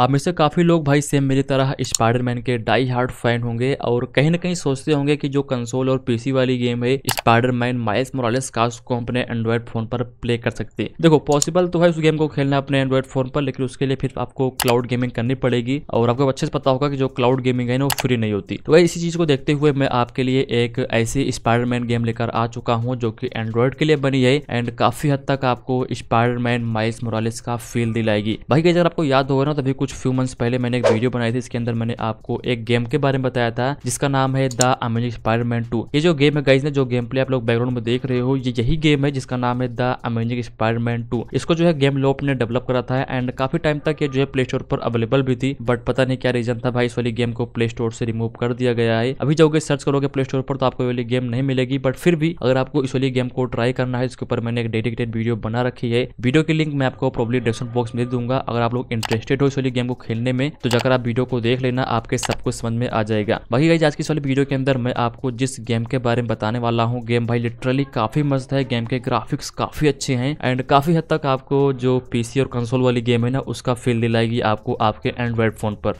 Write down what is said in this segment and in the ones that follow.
आप में से काफ़ी लोग भाई सेम मेरी तरह स्पाइडरमैन के डाई हार्ड फैन होंगे और कहीं ना कहीं सोचते होंगे कि जो कंसोल और पीसी वाली गेम है स्पाइडरमैन माइल्स मोरालेस का उसको अपने एंड्रॉयड फोन पर प्ले कर सकते हैं देखो पॉसिबल तो है उस गेम को खेलना अपने एंड्रॉयड फोन पर लेकिन उसके लिए फिर आपको क्लाउड गेमिंग करनी पड़ेगी और आपको अच्छे से पता होगा कि जो क्लाउड गेमिंग है ना वो फ्री नहीं होती तो वही इसी चीज को देखते हुए मैं आपके लिए एक ऐसी स्पाइडरमैन गेम लेकर आ चुका हूँ जो कि एंड्रॉयड के लिए बनी है एंड काफी हद तक आपको स्पाइडरमैन माइल्स मोरालिस का फील दिलाएगी भाई अगर आपको याद होगा ना तभी कुछ फ्यू मंथ्स पहले मैंने एक वीडियो बनाई थी इसके अंदर मैंने आपको एक गेम के बारे में बताया था जिसका नाम है द अमेजिंग स्पाइडरमैन टू ये जो गेम है गाइज ने जो गेम प्ले आप लोग बैकग्राउंड में देख रहे हो ये यही गेम है जिसका नाम है द अमेजिंग स्पाइडरमैन टू इसको जो है गेम लोप ने डेवलप करा था एंड काफी टाइम तक ये जो है प्ले स्टोर पर अवेलेबल भी थी बट पता नहीं क्या रीजन था भाई इस वाली गेम को प्ले स्टोर से रिमूव कर दिया गया है अभी जाओगे सर्च करोगे प्ले स्टोर पर तो आपको वाली गेम नहीं मिलेगी बट फिर भी अगर आपको इस वाली गेम को ट्राई करना है इसके ऊपर मैंने एक डेडिकेटेड वीडियो बना रखी है वीडियो की लिंक मैं आपको प्रॉब्लम डिस्क्रिप्शन बॉक्स में दे दूंगा अगर आप लोग इंटरेस्टेड हो इस वाली गेम को खेलने में तो जाकर आप वीडियो को देख लेना आपके सब कुछ समझ में आ जाएगा वही गाइज आज की वाली वीडियो के अंदर मैं आपको जिस गेम के बारे में बताने वाला हूँ गेम भाई लिटरली काफी मस्त है गेम के ग्राफिक्स काफी अच्छे हैं एंड काफी हद तक आपको जो पीसी और कंसोल वाली गेम है ना उसका फील दिलाएगी आपको आपके एंड्रॉइड फोन पर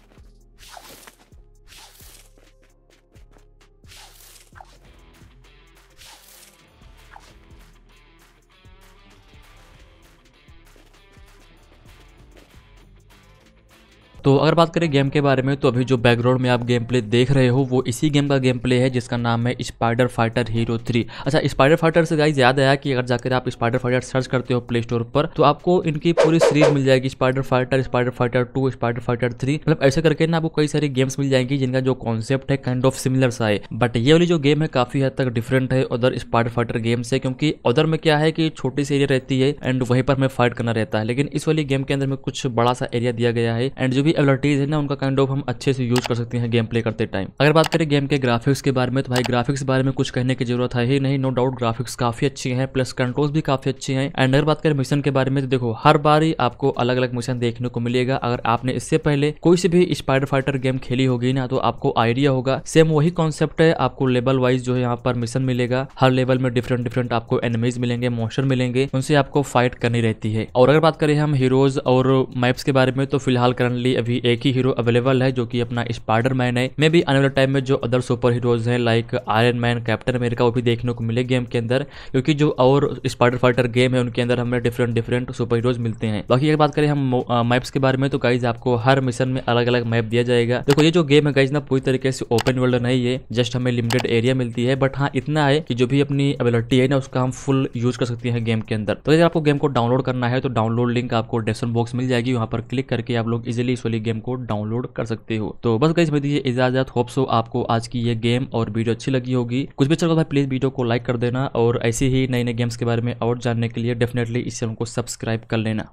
तो अगर बात करें गेम के बारे में तो अभी जो बैकग्राउंड में आप गेम प्ले देख रहे हो वो इसी गेम का गेम प्ले है जिसका नाम है स्पाइडर फाइटर हीरो थ्री अच्छा स्पाइडर फाइटर से गाइज याद आया कि अगर जाकर आप स्पाइडर फाइटर सर्च करते हो प्ले स्टोर पर तो आपको इनकी पूरी सीरीज मिल जाएगी spider fighter spider fighter two spider fighter three मतलब ऐसे करके ना आपको कई सारी गेम्स मिल जाएंगी जिनका जो कॉन्सेप्ट है काइंड ऑफ सिमिलर सा है बट ये वाली जो गेम है काफी हद तक डिफरेंट है अदर स्पाइडर फाइटर गेम से क्योंकि अदर में क्या है कि छोटी सी एरिया रहती है एंड वहीं पर हमें फाइट करना रहता है लेकिन इस वाली गेम के अंदर में कुछ बड़ा सा एरिया दिया गया है एंड जो भी भी एबिलिटीज़ है ना उनका काइंड ऑफ हम अच्छे से यूज़ कर सकते हैं गेम प्ले करते टाइम अगर बात करें गेम के ग्राफिक्स के बारे में तो भाई ग्राफिक्स बारे में कुछ कहने की जरूरत है ही नहीं नो डाउट ग्राफिक्स काफ़ी अच्छे हैं प्लस कंट्रोल्स भी काफ़ी अच्छे हैं एंड अगर बात करें मिशन के बारे में तो देखो हर बार ही आपको अलग अलग मिशन देखने को मिलेगा अगर आपने इससे पहले कोई से भी स्पाइडर फाइटर गेम खेली होगी ना तो आपको आइडिया होगा सेम वही कॉन्सेप्ट है आपको लेवल वाइज जो है यहाँ पर मिशन मिलेगा हर लेवल में डिफरेंट डिफरेंट आपको एनिमीज मिलेंगे मोशन मिलेंगे उनसे आपको फाइट करनी रहती है और अगर बात करें हम हीरोज और मैप्स के बारे में तो फिलहाल करंटली अभी एक ही हीरो अवेलेबल है जो कि अपना स्पाइडर मैन है मे भी आने वाले टाइम में जो अदर सुपर हीरोज हैं like iron man captain America वो भी देखने को मिले गेम के अंदर क्योंकि जो और स्पाइडर फाइटर गेम है उनके अंदर हमें डिफरेंट डिफरेंट सुपर हीरोज मिलते हैं बाकी अगर बात करें हम मैप्स के बारे में तो गाइज आपको हर मिशन में अलग अलग मैप दिया जाएगा देखो ये जो गेम है गाइज ना पूरी तरीके से ओपन वर्ल्ड नहीं है जस्ट हमें लिमिटेड एरिया मिलती है बट हाँ इतना है कि जो भी अपनी एबिलिटी है ना उसका हम फुल यूज कर सकते हैं गेम के अंदर तो अगर आपको गेम को डाउनलोड करना है तो डाउनलोड लिंक आपको डिस्क्रिप्शन बॉक्स मिल जाएगी वहां पर क्लिक करके आप लोग इजिली इस वाली गेम को डाउनलोड कर सकते हो तो बस गई दीजिए इजाजत होप सो आपको आज की ये गेम और वीडियो अच्छी लगी होगी कुछ भी चलो अच्छा भाई प्लीज वीडियो को लाइक कर देना और ऐसे ही नई नई गेम्स के बारे में और जानने के लिए डेफिनेटली इस चैनल को सब्सक्राइब कर लेना